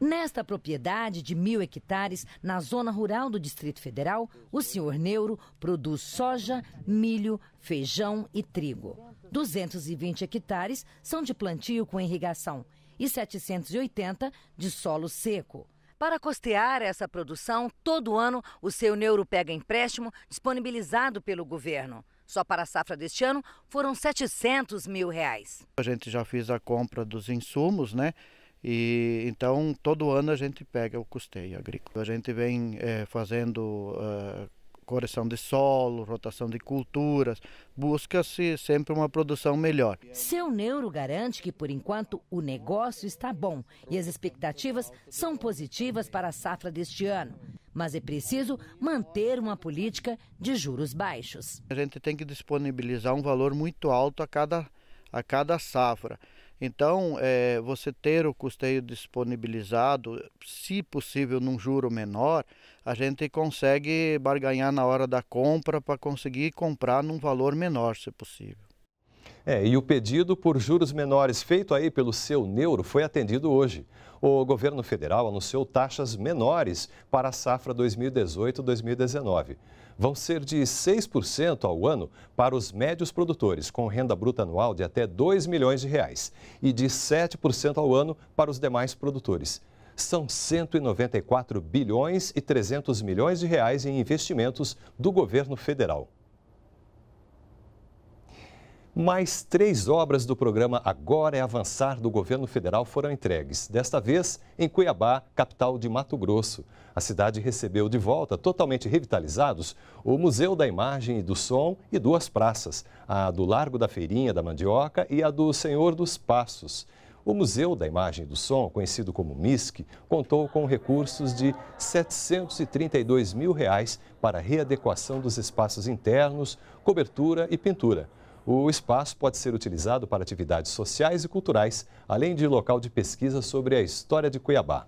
Nesta propriedade de mil hectares, na zona rural do Distrito Federal, o senhor Neuro produz soja, milho, feijão e trigo. 220 hectares são de plantio com irrigação e 780 de solo seco. Para costear essa produção, todo ano o seu Neuro pega empréstimo disponibilizado pelo governo. Só para a safra deste ano foram 700 mil reais. A gente já fez a compra dos insumos, né? E, então, todo ano a gente pega o custeio agrícola. A gente vem é, fazendo eh, correção de solo, rotação de culturas, busca-se sempre uma produção melhor. Seu Neuro garante que, por enquanto, o negócio está bom e as expectativas são positivas para a safra deste ano. Mas é preciso manter uma política de juros baixos. A gente tem que disponibilizar um valor muito alto a cada, a cada safra. Então, é, você ter o custeio disponibilizado, se possível num juro menor, a gente consegue barganhar na hora da compra para conseguir comprar num valor menor, se possível. É, e o pedido por juros menores feito aí pelo seu Neuro foi atendido hoje. O governo federal anunciou taxas menores para a safra 2018-2019. Vão ser de 6% ao ano para os médios produtores com renda bruta anual de até 2 milhões de reais e de 7% ao ano para os demais produtores são 194 bilhões e 300 milhões de reais em investimentos do governo federal. Mais três obras do programa Agora é Avançar do governo federal foram entregues, desta vez em Cuiabá, capital de Mato Grosso. A cidade recebeu de volta, totalmente revitalizados, o Museu da Imagem e do Som e duas praças, a do Largo da Feirinha da Mandioca e a do Senhor dos Passos. O Museu da Imagem e do Som, conhecido como MISC, contou com recursos de R$ 732 mil reais para a readequação dos espaços internos, cobertura e pintura. O espaço pode ser utilizado para atividades sociais e culturais, além de local de pesquisa sobre a história de Cuiabá.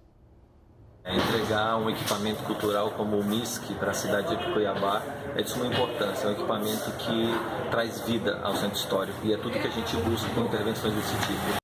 É entregar um equipamento cultural como o MISC para a cidade de Cuiabá é de suma importância, é um equipamento que traz vida ao centro histórico e é tudo que a gente busca com intervenções desse tipo.